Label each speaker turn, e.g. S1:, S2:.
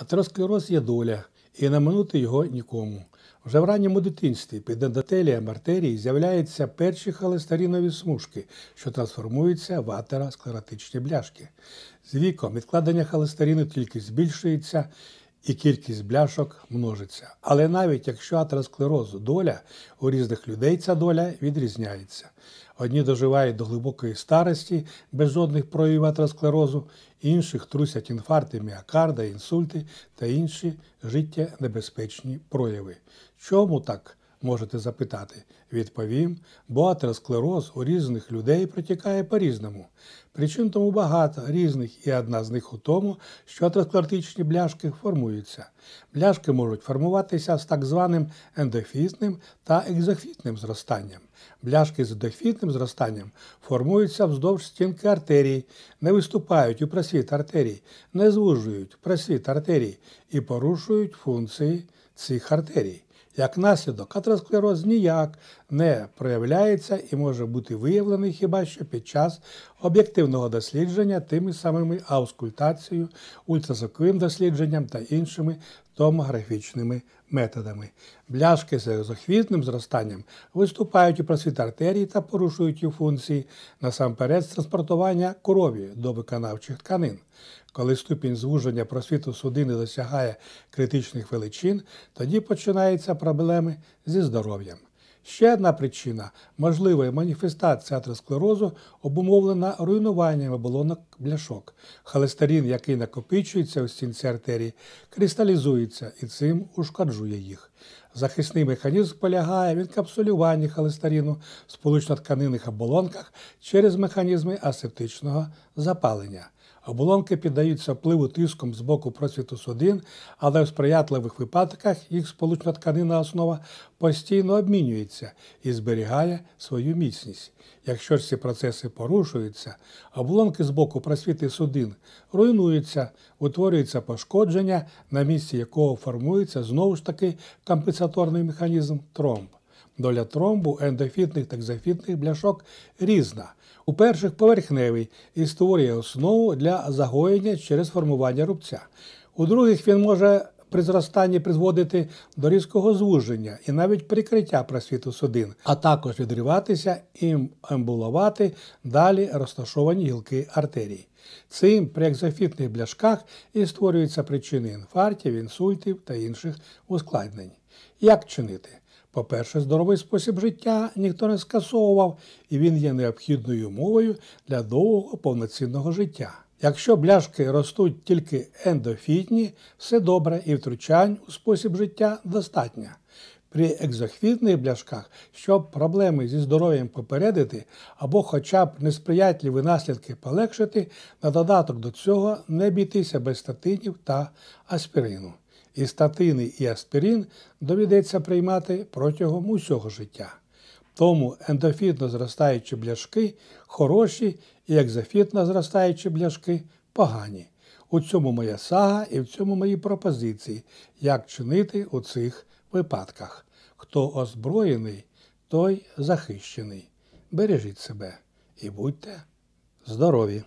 S1: Атеросклероз є доля, і не минути його нікому. Вже в ранньому дитинстві під ендотелієм артерії з'являються перші холестеринові смужки, що трансформуються в атеросклеротичні бляшки. З віком відкладення холестерину тільки збільшується і кількість бляшок множиться. Але навіть якщо атеросклерозу доля, у різних людей ця доля відрізняється. Одні доживають до глибокої старості без жодних проявів атеросклерозу, інших трусять інфаркти, міокарда, інсульти та інші життєнебезпечні прояви. Чому так? можете запитати. Відповім, бо атеросклероз у різних людей протікає по-різному. Причин тому багато різних, і одна з них у тому, що атеросклеротичні бляшки формуються. Бляшки можуть формуватися з так званим ендофітним та екзофітним зростанням. Бляшки з ендофітним зростанням формуються вздовж стінки артерій, не виступають у просвіт артерій, не звужують просвіт артерій і порушують функції цих артерій. Як наслідок, атеросклероз ніяк не проявляється і може бути виявлений хіба що під час об'єктивного дослідження тими самими аускультацією, ультразвуковим дослідженням та іншими томографічними методами. Бляшки з екзохвітним зростанням виступають у просвіт артерії та порушують її функції насамперед з транспортування крові до виконавчих тканин. Коли ступінь звуження просвіту судини досягає критичних величин, тоді починаються проблеми зі здоров'ям. Ще одна причина можливої маніфестації атеросклерозу обумовлена руйнуваннями оболонок бляшок. Холестерин, який накопичується у стінці артерії, кристалізується і цим ушкоджує їх. Захисний механізм полягає в інкапсулюванні холестеріну в сполучно-тканинних оболонках через механізми асептичного запалення. Оболонки піддаються впливу тиском з боку просвіту судин, але в сприятливих випадках їх сполучна тканина основа постійно обмінюється і зберігає свою міцність. Якщо ці процеси порушуються, оболонки з боку просвіти судин руйнуються, утворюється пошкодження, на місці якого формується знову ж таки компенсаторний механізм тромб. Доля тромбу, ендофітних та екзофітних бляшок різна. У перших поверхневий і створює основу для загоєння через формування рубця. У других він може при зростанні призводити до різкого звуження і навіть прикриття просвіту судин, а також відриватися і ембулувати далі розташовані гілки артерій. Цим при екзофітних бляшках і створюються причини інфарктів, інсультів та інших ускладнень. Як чинити? По-перше, здоровий спосіб життя ніхто не скасовував, і він є необхідною умовою для довгого повноцінного життя. Якщо бляшки ростуть тільки ендофітні, все добре і втручань у спосіб життя достатньо. При екзохвітних бляшках, щоб проблеми зі здоров'ям попередити або хоча б несприятливі наслідки полегшити, на додаток до цього не бійтися без статинів та аспірину і статини і аспірин доведеться приймати протягом усього життя. Тому ендофітно зростаючі бляшки хороші і екзофітно зростаючі бляшки погані. У цьому моя сага і в цьому мої пропозиції, як чинити у цих випадках. Хто озброєний, той захищений. Бережіть себе і будьте здорові!